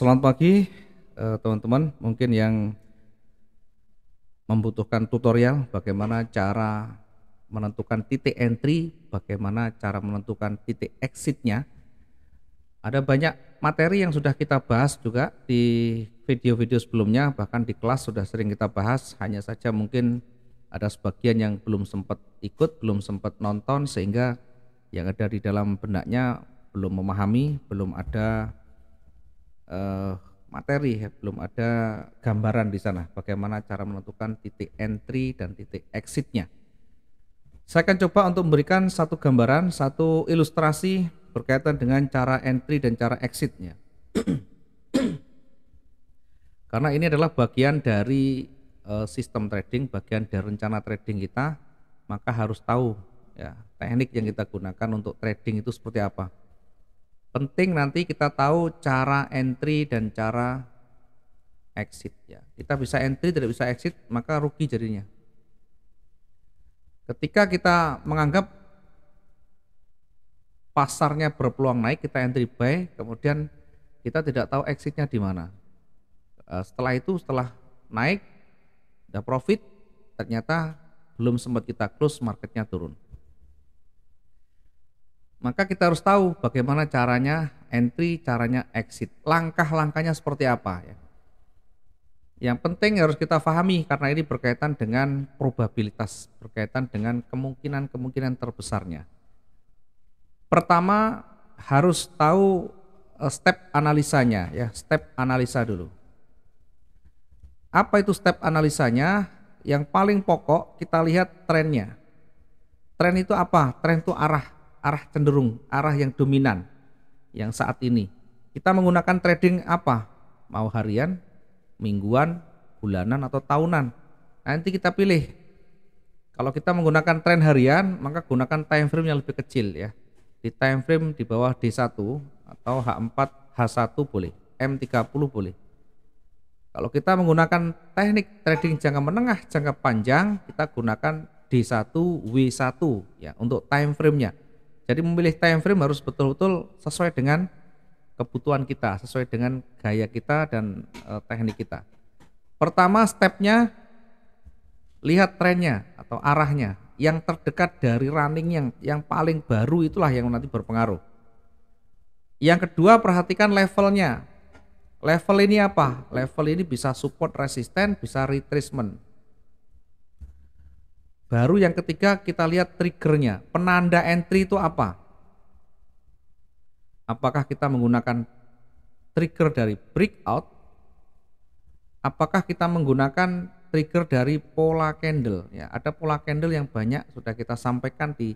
selamat pagi eh, teman-teman. Mungkin yang membutuhkan tutorial bagaimana cara menentukan titik entry, bagaimana cara menentukan titik exitnya. Ada banyak materi yang sudah kita bahas juga di video-video sebelumnya, bahkan di kelas sudah sering kita bahas. Hanya saja mungkin ada sebagian yang belum sempat ikut, belum sempat nonton, sehingga yang ada di dalam benaknya belum memahami, belum ada uh, materi, ya. belum ada gambaran di sana bagaimana cara menentukan titik entry dan titik exitnya. Saya akan coba untuk memberikan satu gambaran, satu ilustrasi berkaitan dengan cara entry dan cara exitnya. Karena ini adalah bagian dari uh, sistem trading, bagian dari rencana trading kita, maka harus tahu ya teknik yang kita gunakan untuk trading itu seperti apa. Penting nanti kita tahu cara entry dan cara exit ya. Kita bisa entry tidak bisa exit maka rugi jadinya. Ketika kita menganggap pasarnya berpeluang naik kita entry buy kemudian kita tidak tahu exitnya di mana e, setelah itu setelah naik ada profit ternyata belum sempat kita close marketnya turun maka kita harus tahu bagaimana caranya entry, caranya exit, langkah-langkahnya seperti apa ya. Yang penting harus kita pahami karena ini berkaitan dengan probabilitas, berkaitan dengan kemungkinan-kemungkinan terbesarnya. Pertama harus tahu e, step analisanya ya, step analisa dulu. Apa itu step analisanya? Yang paling pokok kita lihat trennya. Tren itu apa? Tren itu arah arah cenderung, arah yang dominan yang saat ini. Kita menggunakan trading apa? Mau harian, mingguan, bulanan atau tahunan. Nah, nanti kita pilih. Kalau kita menggunakan tren harian, maka gunakan time frame yang lebih kecil ya. Di time frame di bawah D1 atau H4, H1 boleh, M30 boleh. Kalau kita menggunakan teknik trading jangka menengah, jangka panjang, kita gunakan D1, W1 ya untuk time frame-nya. Jadi memilih time frame harus betul-betul sesuai dengan kebutuhan kita, sesuai dengan gaya kita dan e, teknik kita. Pertama stepnya lihat trennya atau arahnya yang terdekat dari running yang yang paling baru itulah yang nanti berpengaruh. Yang kedua perhatikan levelnya. Level ini apa? Level ini bisa support resisten, bisa retracement Baru yang ketiga kita lihat triggernya. Penanda entry itu apa? Apakah kita menggunakan trigger dari breakout? Apakah kita menggunakan trigger dari pola candle? Ya, ada pola candle yang banyak sudah kita sampaikan di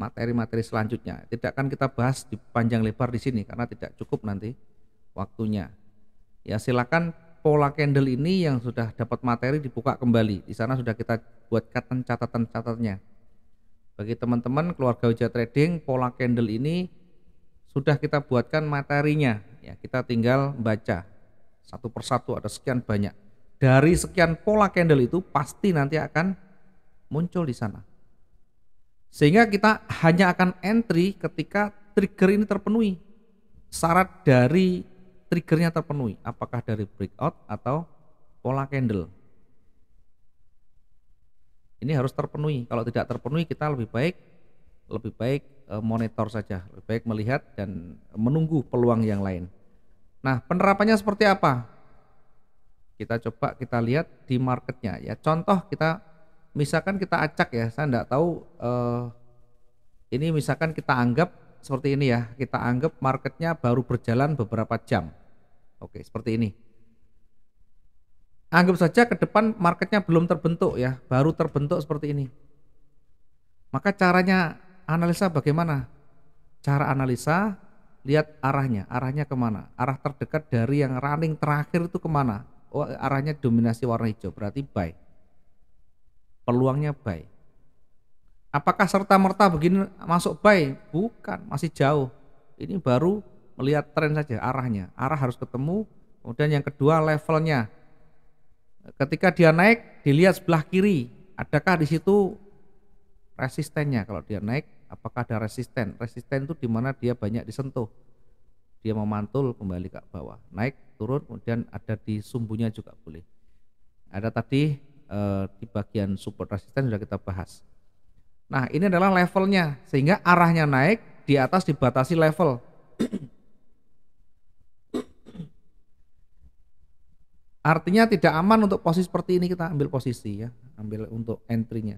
materi-materi selanjutnya. Tidak akan kita bahas di panjang lebar di sini karena tidak cukup nanti waktunya. Ya silakan pola candle ini yang sudah dapat materi dibuka kembali. Di sana sudah kita buatkan catatan-catatannya. Bagi teman-teman keluarga Uja Trading, pola candle ini sudah kita buatkan materinya. Ya, kita tinggal baca satu persatu ada sekian banyak. Dari sekian pola candle itu pasti nanti akan muncul di sana. Sehingga kita hanya akan entry ketika trigger ini terpenuhi. Syarat dari triggernya terpenuhi apakah dari breakout atau pola candle ini harus terpenuhi kalau tidak terpenuhi kita lebih baik lebih baik eh, monitor saja lebih baik melihat dan menunggu peluang yang lain nah penerapannya seperti apa kita coba kita lihat di marketnya ya contoh kita misalkan kita acak ya saya tidak tahu eh, ini misalkan kita anggap seperti ini ya, kita anggap marketnya baru berjalan beberapa jam. Oke, seperti ini. Anggap saja ke depan marketnya belum terbentuk ya, baru terbentuk seperti ini. Maka caranya analisa bagaimana? Cara analisa lihat arahnya, arahnya kemana? Arah terdekat dari yang running terakhir itu kemana? Oh, arahnya dominasi warna hijau, berarti buy. Peluangnya buy. Apakah serta-merta begini masuk buy? Bukan, masih jauh. Ini baru melihat tren saja arahnya. Arah harus ketemu. Kemudian yang kedua levelnya. Ketika dia naik, dilihat sebelah kiri, adakah di situ resistennya? Kalau dia naik, apakah ada resisten? Resisten itu di mana dia banyak disentuh. Dia memantul kembali ke bawah. Naik, turun, kemudian ada di sumbunya juga boleh. Ada tadi eh, di bagian support resisten sudah kita bahas. Nah, ini adalah levelnya sehingga arahnya naik di atas dibatasi level. Artinya tidak aman untuk posisi seperti ini kita ambil posisi ya, ambil untuk entry-nya.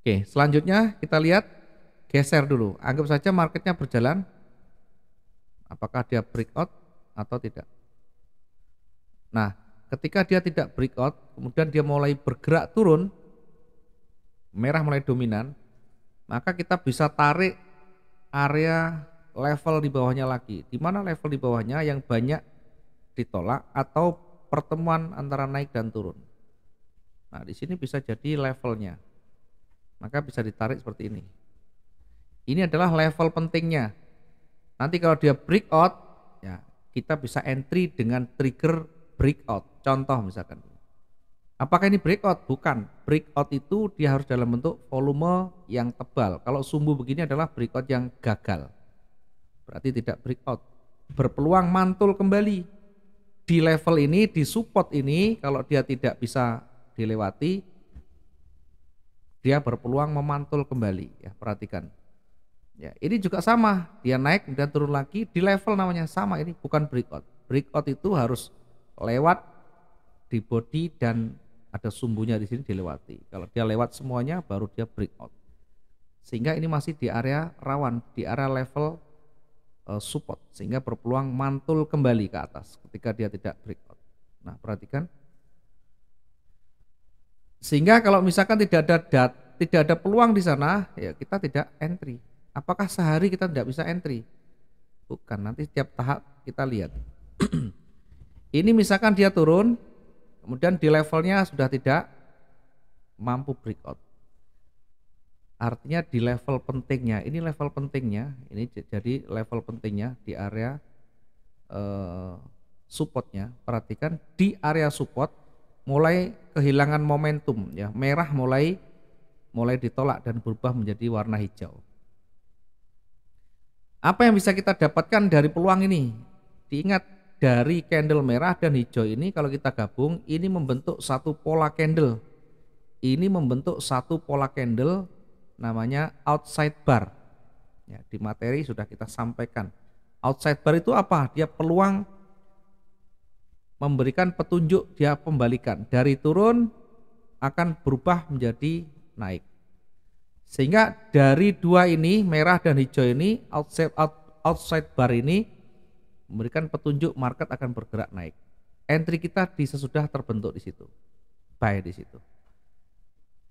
Oke, selanjutnya kita lihat geser dulu. Anggap saja marketnya berjalan. Apakah dia breakout atau tidak? Nah, ketika dia tidak breakout, kemudian dia mulai bergerak turun, merah mulai dominan, maka kita bisa tarik area level di bawahnya lagi. Di mana level di bawahnya yang banyak ditolak atau pertemuan antara naik dan turun. Nah, di sini bisa jadi levelnya. Maka bisa ditarik seperti ini. Ini adalah level pentingnya. Nanti kalau dia breakout, ya kita bisa entry dengan trigger breakout. Contoh misalkan. Apakah ini breakout? Bukan. Breakout itu dia harus dalam bentuk volume yang tebal. Kalau sumbu begini adalah breakout yang gagal. Berarti tidak breakout. Berpeluang mantul kembali. Di level ini, di support ini, kalau dia tidak bisa dilewati, dia berpeluang memantul kembali. Ya, perhatikan. Ya, ini juga sama, dia naik dan turun lagi di level namanya sama ini bukan breakout. Breakout itu harus lewat di body dan ada sumbunya di sini dilewati. Kalau dia lewat semuanya baru dia break out. Sehingga ini masih di area rawan, di area level uh, support sehingga berpeluang mantul kembali ke atas ketika dia tidak break out. Nah, perhatikan sehingga kalau misalkan tidak ada dat, tidak ada peluang di sana ya kita tidak entry apakah sehari kita tidak bisa entry bukan nanti setiap tahap kita lihat Ini misalkan dia turun, kemudian di levelnya sudah tidak mampu breakout. Artinya di level pentingnya, ini level pentingnya, ini jadi level pentingnya di area eh, supportnya. Perhatikan di area support mulai kehilangan momentum ya, merah mulai mulai ditolak dan berubah menjadi warna hijau. Apa yang bisa kita dapatkan dari peluang ini? Diingat dari candle merah dan hijau ini kalau kita gabung ini membentuk satu pola candle. Ini membentuk satu pola candle namanya outside bar. Ya, di materi sudah kita sampaikan. Outside bar itu apa? Dia peluang memberikan petunjuk dia pembalikan dari turun akan berubah menjadi naik. Sehingga dari dua ini merah dan hijau ini outside out, outside bar ini memberikan petunjuk market akan bergerak naik. Entry kita di sesudah terbentuk di situ. Buy di situ.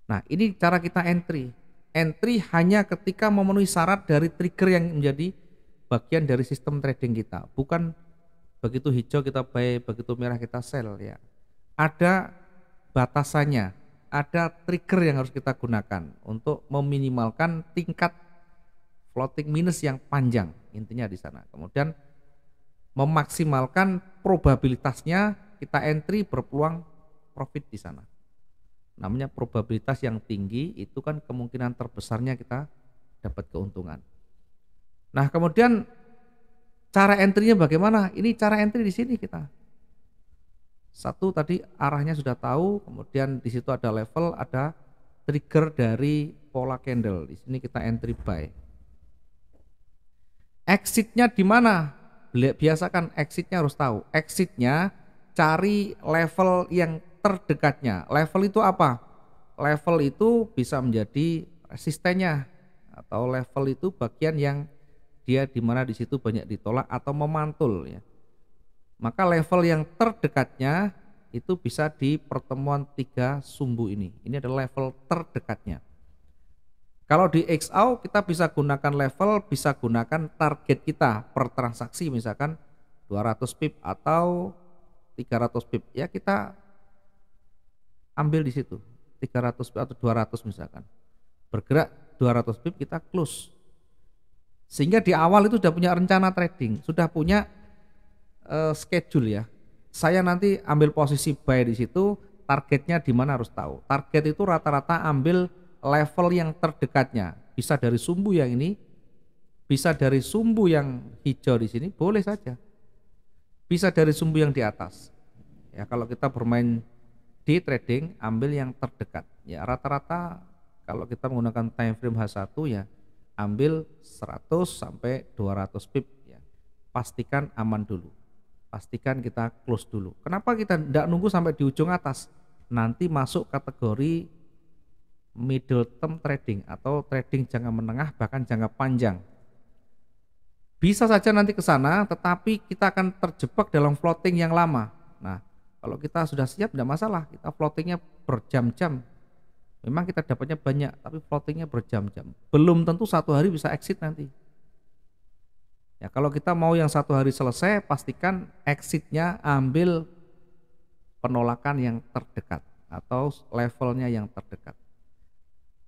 Nah, ini cara kita entry. Entry hanya ketika memenuhi syarat dari trigger yang menjadi bagian dari sistem trading kita, bukan begitu hijau kita buy, begitu merah kita sell ya. Ada batasannya, ada trigger yang harus kita gunakan untuk meminimalkan tingkat floating minus yang panjang intinya di sana. Kemudian memaksimalkan probabilitasnya kita entry berpeluang profit di sana. Namanya probabilitas yang tinggi itu kan kemungkinan terbesarnya kita dapat keuntungan. Nah, kemudian cara entry-nya bagaimana? Ini cara entry di sini kita. Satu tadi arahnya sudah tahu, kemudian di situ ada level, ada trigger dari pola candle. Di sini kita entry buy. Exitnya di mana? biasakan exitnya harus tahu. Exitnya cari level yang terdekatnya. Level itu apa? Level itu bisa menjadi resistennya atau level itu bagian yang dia di mana di situ banyak ditolak atau memantul ya. Maka level yang terdekatnya itu bisa di pertemuan tiga sumbu ini. Ini adalah level terdekatnya. Kalau di XAU kita bisa gunakan level, bisa gunakan target kita per transaksi misalkan 200 pip atau 300 pip. Ya kita ambil di situ 300 pip atau 200 misalkan. Bergerak 200 pip kita close. Sehingga di awal itu sudah punya rencana trading, sudah punya uh, schedule ya. Saya nanti ambil posisi buy di situ, targetnya di mana harus tahu. Target itu rata-rata ambil level yang terdekatnya. Bisa dari sumbu yang ini, bisa dari sumbu yang hijau di sini, boleh saja. Bisa dari sumbu yang di atas. Ya, kalau kita bermain di trading, ambil yang terdekat. Ya, rata-rata kalau kita menggunakan time frame H1 ya, ambil 100 sampai 200 pip ya. Pastikan aman dulu. Pastikan kita close dulu. Kenapa kita tidak nunggu sampai di ujung atas? Nanti masuk kategori middle term trading atau trading jangka menengah bahkan jangka panjang. Bisa saja nanti ke sana, tetapi kita akan terjebak dalam floating yang lama. Nah, kalau kita sudah siap tidak masalah, kita floatingnya berjam-jam. Memang kita dapatnya banyak, tapi floatingnya berjam-jam. Belum tentu satu hari bisa exit nanti. Ya, kalau kita mau yang satu hari selesai, pastikan exitnya ambil penolakan yang terdekat atau levelnya yang terdekat.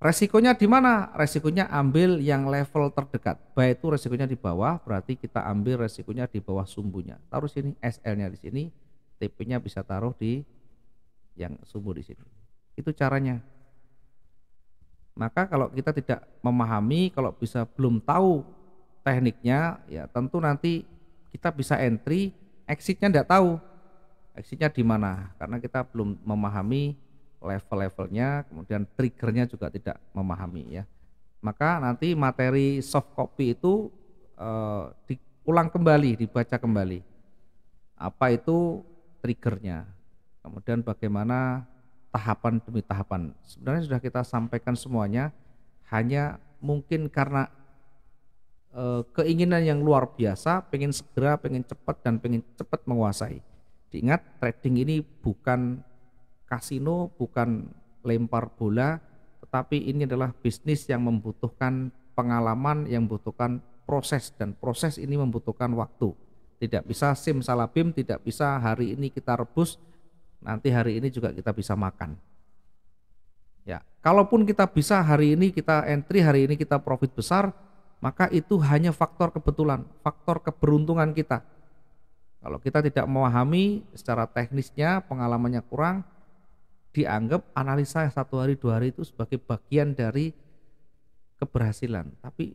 Resikonya di mana? Resikonya ambil yang level terdekat. Baik itu resikonya di bawah, berarti kita ambil resikonya di bawah sumbunya. Taruh sini SL-nya di sini, TP-nya bisa taruh di yang sumbu di sini. Itu caranya. Maka kalau kita tidak memahami, kalau bisa belum tahu tekniknya, ya tentu nanti kita bisa entry, exitnya tidak tahu. Exitnya di mana? Karena kita belum memahami level-levelnya, kemudian triggernya juga tidak memahami ya. Maka nanti materi soft copy itu eh, diulang kembali, dibaca kembali. Apa itu triggernya? Kemudian bagaimana tahapan demi tahapan. Sebenarnya sudah kita sampaikan semuanya, hanya mungkin karena eh, keinginan yang luar biasa, pengen segera, pengen cepat dan pengen cepat menguasai. Diingat trading ini bukan kasino bukan lempar bola tetapi ini adalah bisnis yang membutuhkan pengalaman yang membutuhkan proses dan proses ini membutuhkan waktu tidak bisa sim simsalabim tidak bisa hari ini kita rebus nanti hari ini juga kita bisa makan ya kalaupun kita bisa hari ini kita entry hari ini kita profit besar maka itu hanya faktor kebetulan faktor keberuntungan kita kalau kita tidak memahami secara teknisnya pengalamannya kurang dianggap analisa satu hari dua hari itu sebagai bagian dari keberhasilan tapi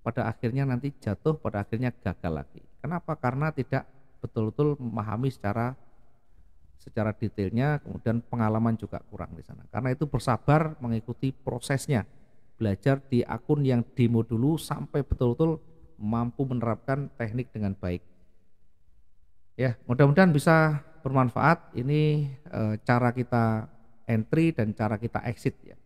pada akhirnya nanti jatuh pada akhirnya gagal lagi kenapa karena tidak betul-betul memahami secara secara detailnya kemudian pengalaman juga kurang di sana karena itu bersabar mengikuti prosesnya belajar di akun yang demo dulu sampai betul-betul mampu menerapkan teknik dengan baik ya mudah-mudahan bisa bermanfaat ini e, cara kita entry dan cara kita exit ya.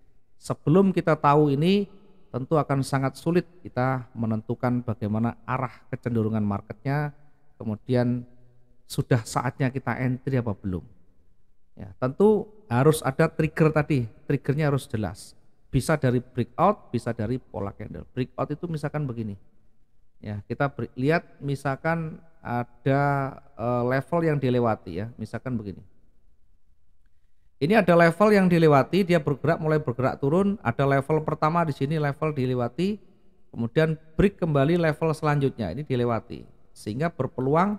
Sebelum kita tahu ini tentu akan sangat sulit kita menentukan bagaimana arah kecenderungan marketnya kemudian sudah saatnya kita entry apa belum. Ya, tentu harus ada trigger tadi, triggernya harus jelas. Bisa dari breakout, bisa dari pola candle. Breakout itu misalkan begini, ya kita lihat misalkan ada e, level yang dilewati ya misalkan begini ini ada level yang dilewati dia bergerak mulai bergerak turun ada level pertama di sini level dilewati kemudian break kembali level selanjutnya ini dilewati sehingga berpeluang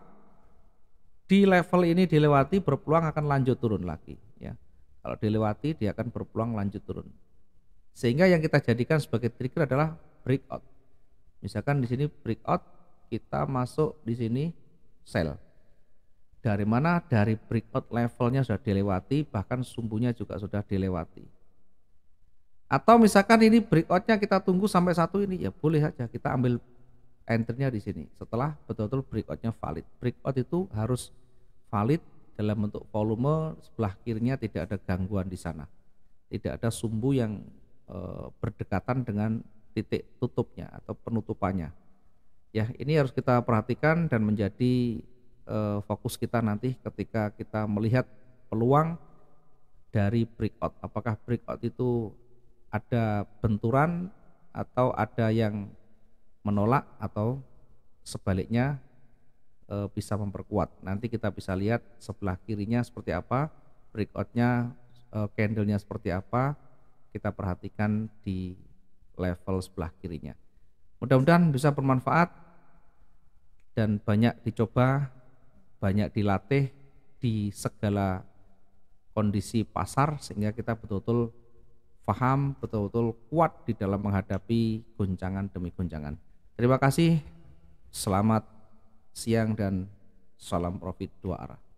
di level ini dilewati berpeluang akan lanjut turun lagi ya kalau dilewati dia akan berpeluang lanjut turun sehingga yang kita jadikan sebagai trigger adalah breakout Misalkan di sini breakout kita masuk di sini sell. Dari mana? Dari breakout levelnya sudah dilewati, bahkan sumbunya juga sudah dilewati. Atau misalkan ini breakoutnya kita tunggu sampai satu ini, ya boleh saja kita ambil enternya nya di sini. Setelah betul-betul breakoutnya valid. Breakout itu harus valid dalam bentuk volume sebelah kirinya tidak ada gangguan di sana. Tidak ada sumbu yang e, berdekatan dengan titik tutupnya atau penutupannya. Ya, ini harus kita perhatikan dan menjadi e, fokus kita nanti ketika kita melihat peluang dari breakout. Apakah breakout itu ada benturan atau ada yang menolak atau sebaliknya e, bisa memperkuat. Nanti kita bisa lihat sebelah kirinya seperti apa, breakoutnya, e, candlenya seperti apa. Kita perhatikan di level sebelah kirinya. Mudah-mudahan bisa bermanfaat dan banyak dicoba, banyak dilatih di segala kondisi pasar sehingga kita betul-betul paham, betul-betul kuat di dalam menghadapi goncangan demi goncangan. Terima kasih. Selamat siang dan salam profit dua arah.